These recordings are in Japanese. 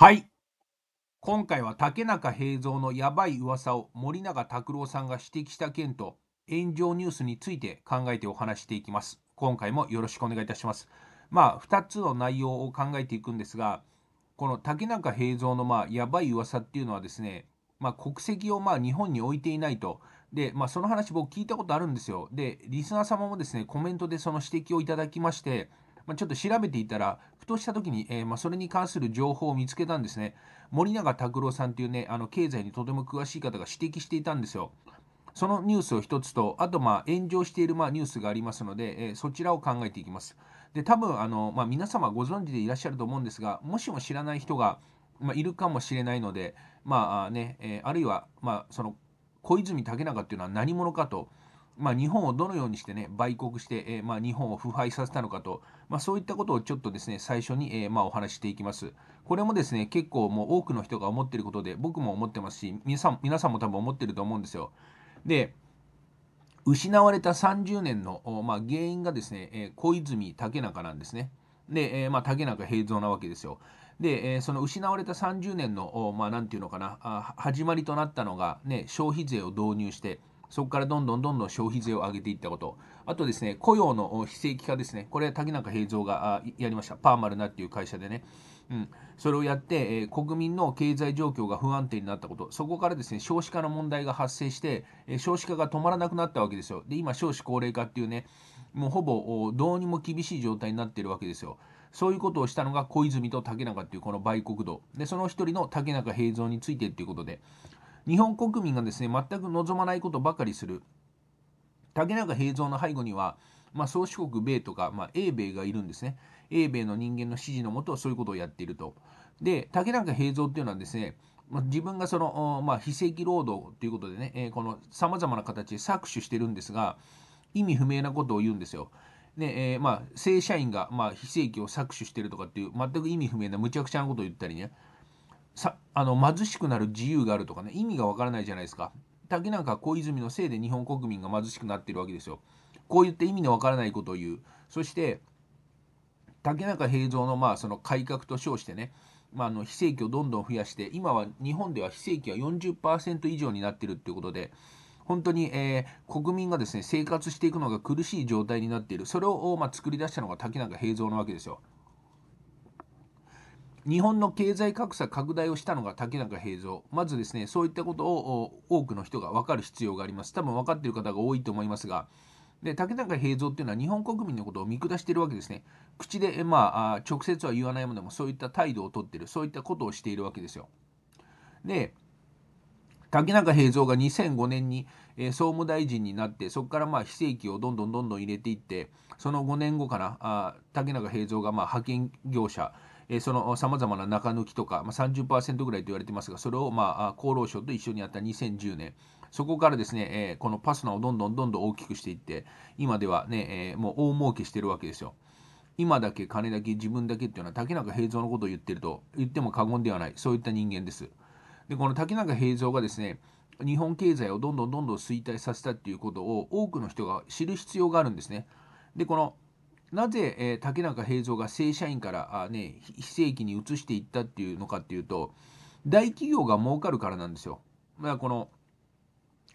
はい。今回は竹中平蔵のやばい噂を森永卓郎さんが指摘した件と炎上ニュースについて考えてお話していきます。今回もよろしくお願いいたします。まあ、2つの内容を考えていくんですが、この竹中平蔵のまあやばい噂っていうのはですね、まあ、国籍をまあ日本に置いていないと。で、まあ、その話僕聞いたことあるんですよ。で、リスナー様もですね、コメントでその指摘をいただきまして、まあ、ちょっと調べていたら、ふとした時に、えー、まあ、それに関する情報を見つけたんですね。森永卓郎さんというね、あの経済にとても詳しい方が指摘していたんですよ。そのニュースを1つと、あとまあ炎上しているまあニュースがありますので、えー、そちらを考えていきます。で、多分あの、まあ、皆様ご存知でいらっしゃると思うんですが、もしも知らない人が、まあ、いるかもしれないので、まあねえー、あるいは、まあ、その小泉竹中っていうのは何者かと、まあ、日本をどのようにしてね、売国して、えー、まあ、日本を腐敗させたのかと、まあ、そういったことをちょっとですね、最初に、えー、まあ、お話していきます。これもですね、結構もう多くの人が思ってることで、僕も思ってますし、皆さん皆さんも多分思ってると思うんですよ。で、失われた30年の、まあ、原因がですね、え小泉竹中なんですね。で、えまあ、竹中平蔵なわけですよ。で、えその失われた30年の、まあ、て言うのかな、始まりとなったのが、ね、消費税を導入して、そこからどんどんどんどん消費税を上げていったこと、あとですね、雇用の非正規化ですね、これ、竹中平蔵がやりました、パーマルナっていう会社でね、うん、それをやって、え国民の経済状況が不安定になったこと、そこからですね、少子化の問題が発生して、え少子化が止まらなくなったわけですよ。で、今、少子高齢化っていうね、もうほぼどうにも厳しい状態になってるわけですよ。そういうことをしたのが小泉と竹中っていうこの売国道。で、その一人の竹中平蔵についてっていうことで、日本国民がですね全く望まないことばかりする竹中平蔵の背後には、まあ、宗主国米とか、まあ、英米がいるんですね英米の人間の指示のもとそういうことをやっているとで竹中平蔵っていうのはですね自分がその、まあ、非正規労働ということでね、えこのさまざまな形で搾取してるんですが意味不明なことを言うんですよ。ねえー、まあ、正社員が、まあ、非正規を搾取してるとかっていう全く意味不明なむちゃくちゃなことを言ったりねさあの貧しくなる自由があるとかね意味がわからないじゃないですか竹中小泉のせいで日本国民が貧しくなってるわけですよこう言って意味のわからないことを言うそして竹中平蔵のまあその改革と称してね、まあ、あの非正規をどんどん増やして今は日本では非正規は40%以上になってるっていうことで本当に、えー、国民がですね生活していくのが苦しい状態になっているそれを、まあ、作り出したのが竹中平蔵なわけですよ。日本の経済格差拡大をしたのが竹中平蔵。まずですね、そういったことを多くの人が分かる必要があります。多分分かっている方が多いと思いますが、で竹中平蔵っていうのは日本国民のことを見下しているわけですね。口で、まあ、直接は言わないものもそういった態度をとっている、そういったことをしているわけですよ。で、竹中平蔵が2005年に、え総務大臣になってそこからまあ非正規をどんどんどんどん入れていってその5年後かなあ竹中平蔵がま派遣業者、えそのさまざまな中抜きとか、ま30%ぐらいと言われてますが、それを、まあ、厚労省と一緒にやった2010年、そこからですね、えこのパスナをどんどんどんどん大きくしていって、今ではね、えもう大儲けしてるわけですよ。今だけ金だけ自分だけっていうのは竹中平蔵のことを言ってると言っても過言ではないそういった人間です。でこの竹中平蔵がですね日本経済をどんどんどんどん衰退させたっていうことを多くの人が知る必要があるんですね。でこのなぜ、えー、竹中平蔵が正社員からあ、ね、非正規に移していったっていうのかっていうと大企業が儲かるからなんですよ。まあ、この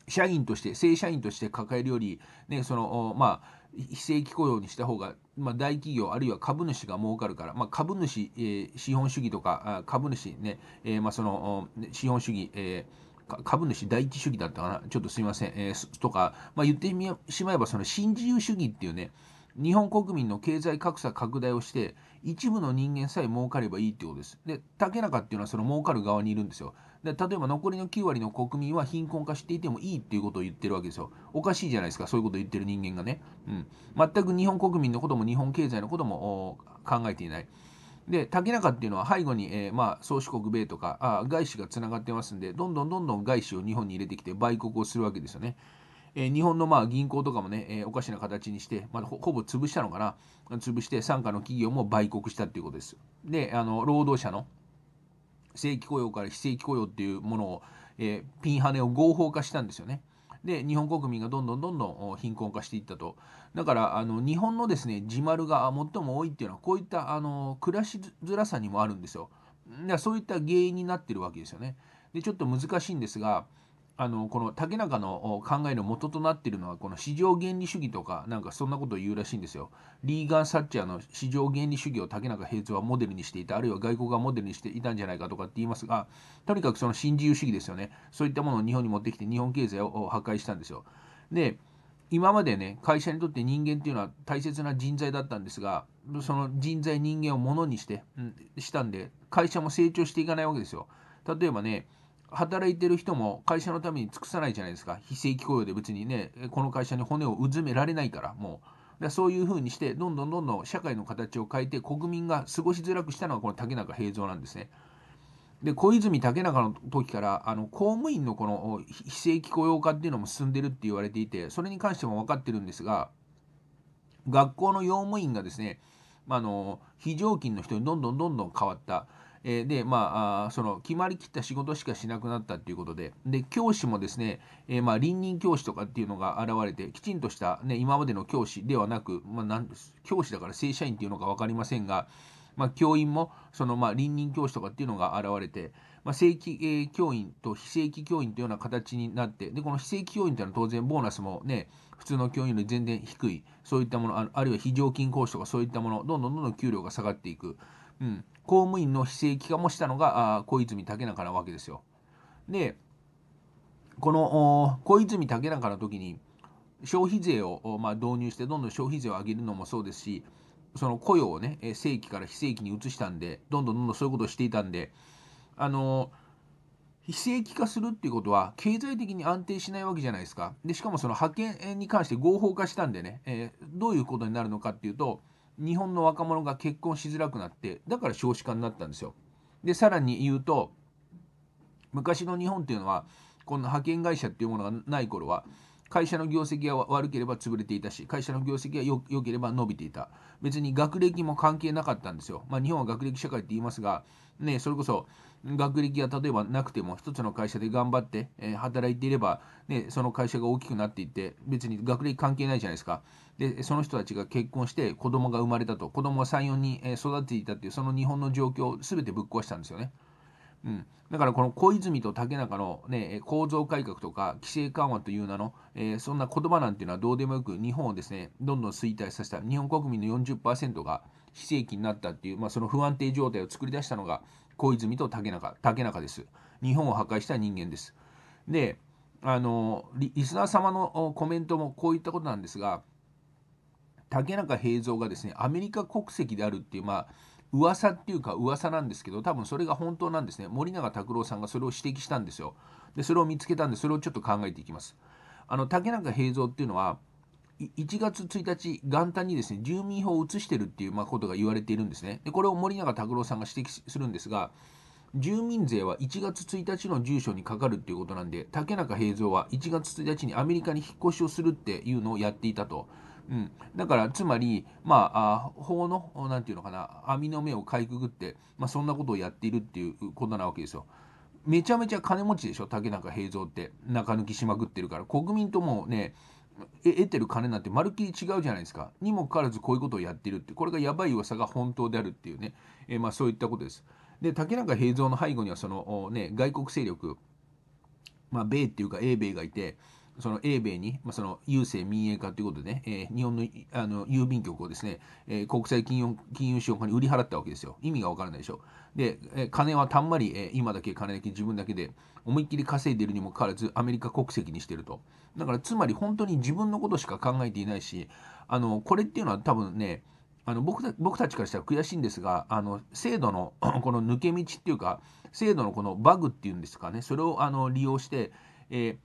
社員として正社員として抱えるより、ね、そのまあ、非正規雇用にした方が、まあ、大企業あるいは株主が儲かるから、まあ、株主、えー、資本主義とか株主ね、えー、まあ、その資本主義、えー、株主第一主義だったかなちょっとすみません、えとか、ま言ってしまえばその新自由主義っていうね日本国民の経済格差拡大をして一部の人間さえ儲かればいいってことです。で竹中っていうのはその儲かる側にいるんですよ。で例えば残りの9割の国民は貧困化していてもいいっていうことを言ってるわけですよ。おかしいじゃないですかそういうことを言ってる人間がね。うん、全く日本国民のことも日本経済のことも考えていない。で竹中っていうのは背後に、えー、まあ、宗主国米とかあ外資がつながってますんでどんどんどんどん外資を日本に入れてきて売国をするわけですよね。え日本のまあ銀行とかもね、えおかしな形にして、まあ、ほぼ潰したのかな、潰して、傘下の企業も売国したっていうことです。で、あの労働者の正規雇用から非正規雇用っていうものを、えー、ピンハネを合法化したんですよね。で日本国民がどんどんどんどん貧困化していったとだからあの日本のですね自丸が最も多いっていうのはこういったあの暮らしづらさにもあるんですよだからそういった原因になってるわけですよねでちょっと難しいんですがあのこの竹中の考えの元となっているのはこの市場原理主義とかなんかそんなことを言うらしいんですよ。リーガン・サッチャーの市場原理主義を竹中平蔵はモデルにしていたあるいは外交がモデルにしていたんじゃないかとかって言いますがとにかくその新自由主義ですよねそういったものを日本に持ってきて日本経済を破壊したんですよ。で今までね会社にとって人間っていうのは大切な人材だったんですがその人材人間をものにして、うん、したんで会社も成長していかないわけですよ。例えばね働いてる人も会社のために尽くさないじゃないですか非正規雇用で別にねこの会社に骨をうずめられないからもうだそういうふうにしてどんどんどんどん社会の形を変えて国民が過ごしづらくしたのがこの竹中平蔵なんですね。で小泉竹中の時からあの公務員のこの非正規雇用化っていうのも進んでるって言われていてそれに関しても分かってるんですが学校の用務員がですね、まあの非常勤の人にどんどんどんどん変わったえー、で、まあ、その決まりきった仕事しかしなくなったということで、で教師もですね、えー、まあ、臨教師とかっていうのが現れて、きちんとした、ね、今までの教師ではなく、まあ、なん教師だから正社員っていうのか分かりませんが、まあ、教員もそのまあ臨教師とかっていうのが現れて、まあ、正規、えー、教員と非正規教員というような形になってでこの非正規教員というのは当然ボーナスもね普通の教員より全然低いそういったものあるいは非常勤講師とかそういったものどんどんどんどん給料が下がっていく、うん、公務員の非正規化もしたのが小泉竹中なわけですよ。でこの小泉竹中の時に消費税を、まあ、導入してどんどん消費税を上げるのもそうですしその雇用をね正規から非正規に移したんでどんどんどんどんそういうことをしていたんであの非正規化するっていうことは経済的に安定しないわけじゃないですかでしかもその派遣に関して合法化したんでね、えー、どういうことになるのかっていうと日本の若者が結婚しづらくなってだから少子化になったんですよ。でさらに言うと昔の日本っていうのはこの派遣会社っていうものがない頃は会社の業績が悪ければ潰れていたし、会社の業績が良ければ伸びていた。別に学歴も関係なかったんですよ。まあ、日本は学歴社会って言いますが、ね、それこそ学歴が例えばなくても一つの会社で頑張って、えー、働いていれば、ね、その会社が大きくなっていって別に学歴関係ないじゃないですかでその人たちが結婚して子供が生まれたと子供が34人、え育っていたっていうその日本の状況を全てぶっ壊したんですよね。うん、だからこの小泉と竹中の、ね、構造改革とか規制緩和という名の、えー、そんな言葉なんていうのはどうでもよく日本をですねどんどん衰退させた日本国民の40%が非正規になったっていう、まあ、その不安定状態を作り出したのが小泉と竹中竹中です日本を破壊した人間ですであのリスナー様のコメントもこういったことなんですが竹中平蔵がですねアメリカ国籍であるっていうまあ噂っていうか噂なんですけど多分それが本当なんですね森永卓郎さんがそれを指摘したんですよでそれを見つけたんでそれをちょっと考えていきますあの竹中平蔵っていうのは1月1日元旦にですね住民票を移してるっていうまことが言われているんですねでこれを森永卓郎さんが指摘するんですが住民税は1月1日の住所にかかるっていうことなんで竹中平蔵は1月1日にアメリカに引っ越しをするっていうのをやっていたとうん、だからつまり、まあ、あ法の何て言うのかな網の目をかいくぐって、まあ、そんなことをやっているっていうことなわけですよ。めちゃめちゃ金持ちでしょ竹中平蔵って中抜きしまくってるから国民ともね得てる金なんてまるっきり違うじゃないですかにもかかわらずこういうことをやってるってこれがやばい噂が本当であるっていうね、えー、まあ、そういったことです。で竹中平蔵の背後にはその、ね、外国勢力、まあ、米っていうか英米がいて、その英米に、まあ、その郵政民営化ということでね、えー、日本のあの郵便局をですね、えー、国際金融金融資本化に売り払ったわけですよ。意味がわからないでしょ。で、えー、金はたんまり、え今だけ金だけ自分だけで思いっきり稼いでるにもかかわらずアメリカ国籍にしてると。だからつまり本当に自分のことしか考えていないし、あのこれっていうのは多分ね、あの僕た僕たちからしたら悔しいんですがあの制度の この抜け道っていうか制度のこのバグっていうんですかねそれをあの利用して、えー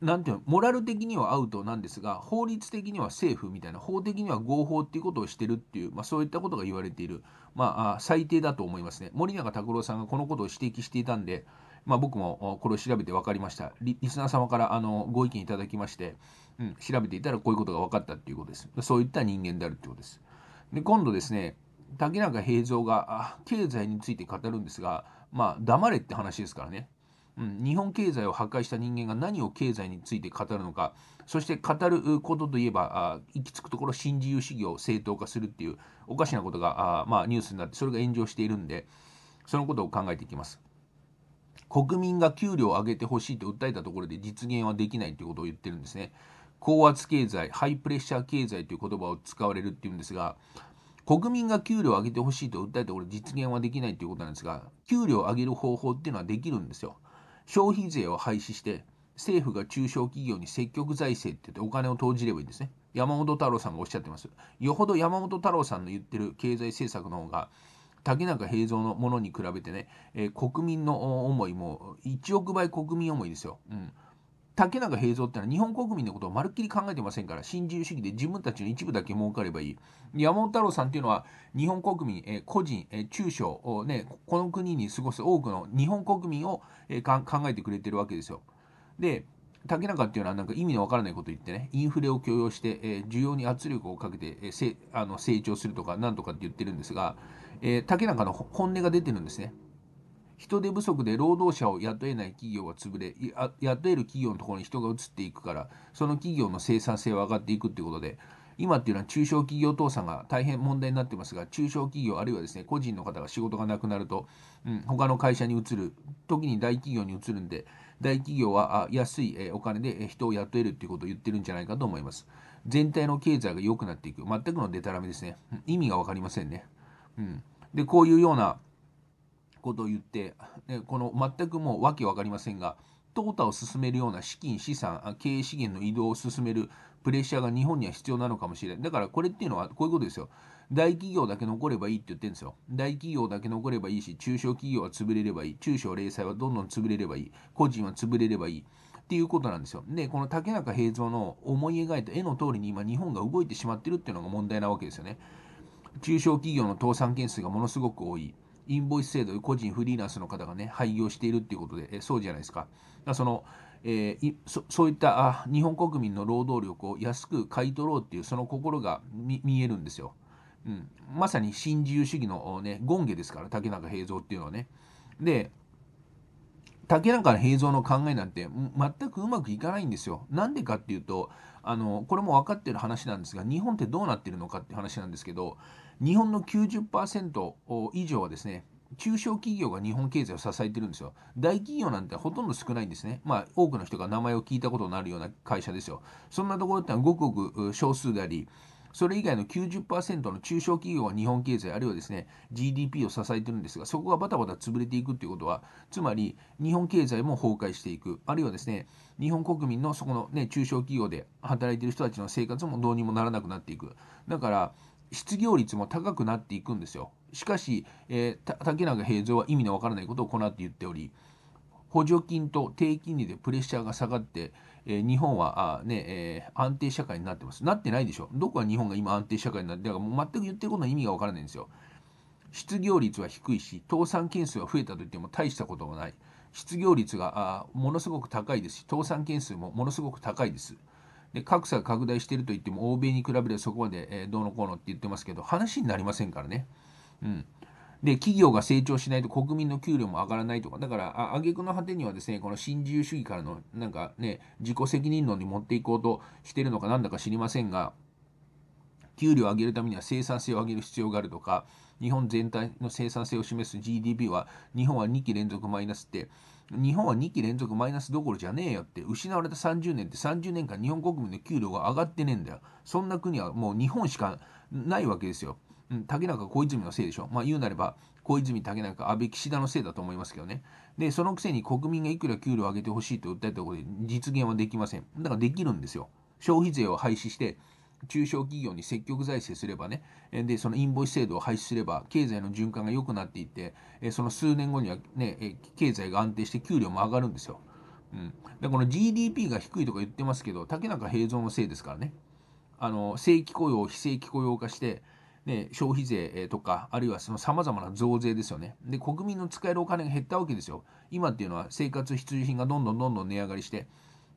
なんていうのモラル的にはアウトなんですが法律的には政府みたいな法的には合法っていうことをしてるっていう、まあ、そういったことが言われている、まあ、最低だと思いますね森永卓郎さんがこのことを指摘していたんで、まあ、僕もこれを調べて分かりましたリスナー様からあのご意見いただきまして、うん、調べていたらこういうことが分かったっていうことですそういった人間であるってことですで今度ですね竹中平蔵が経済について語るんですがまあ黙れって話ですからねうん、日本経済を破壊した人間が何を経済について語るのかそして語ることといえばあ行き着くところ新自由主義を正当化するっていうおかしなことがあ、まあ、ニュースになってそれが炎上しているんでそのことを考えていきます。国民が給料を上げてほしいと訴えたところで実現はできないということを言ってるんですね。高圧経済、ハイプレッシャー経済という言葉を使われるっていうんですが、国民が給料を上げてほしいと訴えたところで実現はできないということなんですが、給料を上げる方法っていうのはできるんですよ。消費税を廃止して政府が中小企業に積極財政って言ってお金を投じればいいんですね山本太郎さんがおっしゃってますよほど山本太郎さんの言ってる経済政策の方が竹中平蔵のものに比べてね、えー、国民の思いも1億倍国民思いですよ、うん、竹中平蔵ってのは日本国民のことをまるっきり考えてませんから新自由主義で自分たちの一部だけ儲かればいい山本太郎さんっていうのは日本国民、え個人、え中小を、ね、この国に過ごす多くの日本国民を、えー、考えてくれてるわけですよで竹中っていうのはなんか意味のわからないこと言ってねインフレを許容して、え需要に圧力をかけて、えー、あの成長するとかなんとかって言ってるんですが、えー、竹中の本音が出てるんですね人手不足で労働者を雇えない企業は潰れ、雇える企業のところに人が移っていくから、その企業の生産性は上がっていくってことで、今っていうのは中小企業倒産が大変問題になってますが、中小企業あるいはですね、個人の方が仕事がなくなると、うん、他の会社に移る、時に大企業に移るんで、大企業は安いお金で人を雇えるっていうことを言ってるんじゃないかと思います。全体の経済が良くなっていく。全くのデタラメですね。意味が分かりませんね。うん。で、こういうような、ことを言って、ね、この全くもうわけわかりませんが、淘汰を進めるような資金、資産、経営資源の移動を進めるプレッシャーが日本には必要なのかもしれない。だからこれっていうのはこういうことですよ。大企業だけ残ればいいって言ってるんですよ。大企業だけ残ればいいし、中小企業は潰れればいい。中小零細はどんどん潰れればいい。個人は潰れればいい。っていうことなんですよ。で、この竹中平蔵の思い描いた絵の通りに今日本が動いてしまってるっていうのが問題なわけですよね。中小企業の倒産件数がものすごく多い。インボイス制度、個人フリーランスの方がね、廃業しているっていうことで、えそうじゃないですか。だそのえー、そそういったあ日本国民の労働力を安く買い取ろうっていうその心が見えるんですよ、うん、まさに新自由主義の、ね、権下ですから竹中平蔵っていうのはねで竹中平蔵の考えなんて全くうまくいかないんですよなんでかっていうとあのこれも分かってる話なんですが日本ってどうなってるのかって話なんですけど日本の90%以上はですね中小企業が日本経済を支えてるんですよ。大企業なんてほとんど少ないんですね。まあ、多くの人が名前を聞いたことのあるような会社ですよ。そんなところってのはごくごく少数であり、それ以外の90%の中小企業が日本経済、あるいはですね、GDP を支えてるんですが、そこがバタバタ潰れていくということは、つまり日本経済も崩壊していく、あるいはですね、日本国民のそこの、ね、中小企業で働いてる人たちの生活もどうにもならなくなっていく。だから、失業率も高くなっていくんですよ。しかし、えー、竹中平蔵は意味のわからないことを行って言っており、補助金と低金利でプレッシャーが下がって、えー、日本はあ、ねえー、安定社会になってます。なってないでしょ。どこが日本が今安定社会になってだからもう全く言ってることの意味がわからないんですよ。失業率は低いし、倒産件数は増えたといっても大したこともない。失業率があものすごく高いですし、倒産件数もものすごく高いです。で格差が拡大していると言っても欧米に比べればそこまで、えどうのこうのって言ってますけど話になりませんからね。うん、で企業が成長しないと国民の給料も上がらないとかだから挙句の果てにはですねこの新自由主義からのなんかね自己責任論に持っていこうとしてるのかなんだか知りませんが給料を上げるためには生産性を上げる必要があるとか日本全体の生産性を示す GDP は日本は2期連続マイナスって日本は2期連続マイナスどころじゃねえよって失われた30年って30年間日本国民の給料が上がってねえんだよそんな国はもう日本しかないわけですよ、うん、竹中小泉のせいでしょまあ言うなれば小泉竹中安倍岸田のせいだと思いますけどねでそのくせに国民がいくら給料を上げてほしいと訴えたところで実現はできませんだからできるんですよ消費税を廃止して中小企業に積極財政すればね、で、そのインボイス制度を廃止すれば、経済の循環が良くなっていって、その数年後にはね、経済が安定して給料も上がるんですよ。うん。で、この GDP が低いとか言ってますけど、竹中平蔵のせいですからね。あの、正規雇用を非正規雇用化して、ね、消費税とか、あるいはその様々な増税ですよね。で、国民の使えるお金が減ったわけですよ。今っていうのは生活必需品がどんどんどんどん値上がりして、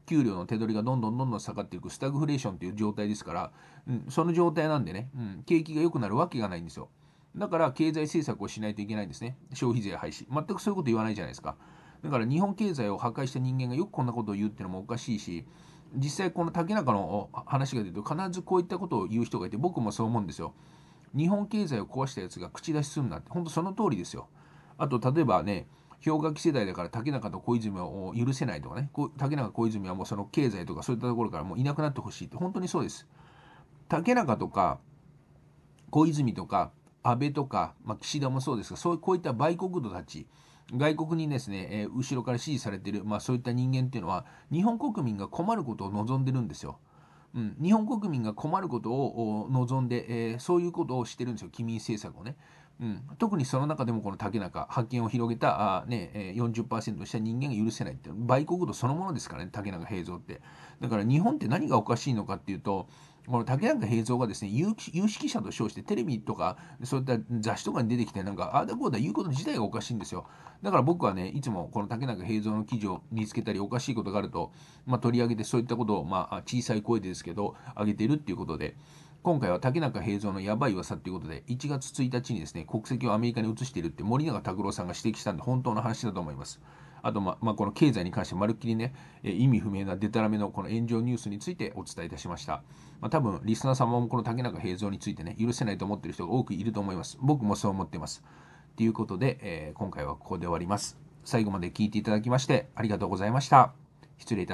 給料の手取りがどんどんどんどん下がっていくスタグフレーションという状態ですから、うん、その状態なんでね、うん、景気が良くなるわけがないんですよ。だから経済政策をしないといけないんですね。消費税廃止。全くそういうこと言わないじゃないですか。だから日本経済を破壊した人間がよくこんなことを言うっていうのもおかしいし、実際この竹中の話が出ると必ずこういったことを言う人がいて、僕もそう思うんですよ。日本経済を壊したやつが口出しするなって、本当その通りですよ。あと、例えばね、氷河期世代だから竹中と小泉を許せないとかね竹中小泉はもうその経済とかそういったところからもういなくなってほしいって本当にそうです。竹中とか小泉とか安倍とか、まあ、岸田もそうですがそうこういった売国奴たち外国にですね、えー、後ろから支持されてる、まあ、そういった人間っていうのは日本国民が困ることを望んでるんですよ。うん、日本国民が困ることを望んで、えー、そういうことをしてるんですよ、機民政策をね。うん、特にその中でもこの竹中発見を広げたあ、ね、40%をした人間が許せないって売国度そのものですからね竹中平蔵ってだから日本って何がおかしいのかっていうとこの竹中平蔵がですね有識者と称してテレビとかそういった雑誌とかに出てきてなんかああだこうだ言うこと自体がおかしいんですよだから僕はねいつもこの竹中平蔵の記事を見つけたりおかしいことがあると、まあ、取り上げてそういったことを、まあ、小さい声でですけど上げてるっていうことで今回は竹中平蔵のやばい噂ということで、1月1日にですね、国籍をアメリカに移しているって森永卓郎さんが指摘したんで、本当の話だと思います。あと、ま、まあ、この経済に関してまるっきりね、え意味不明なデタラメのこの炎上ニュースについてお伝えいたしました。まあ、多分、リスナー様もこの竹中平蔵についてね、許せないと思ってる人が多くいると思います。僕もそう思ってます。ということで、えー、今回はここで終わります。最後まで聞いていただきまして、ありがとうございました。失礼いたしまた。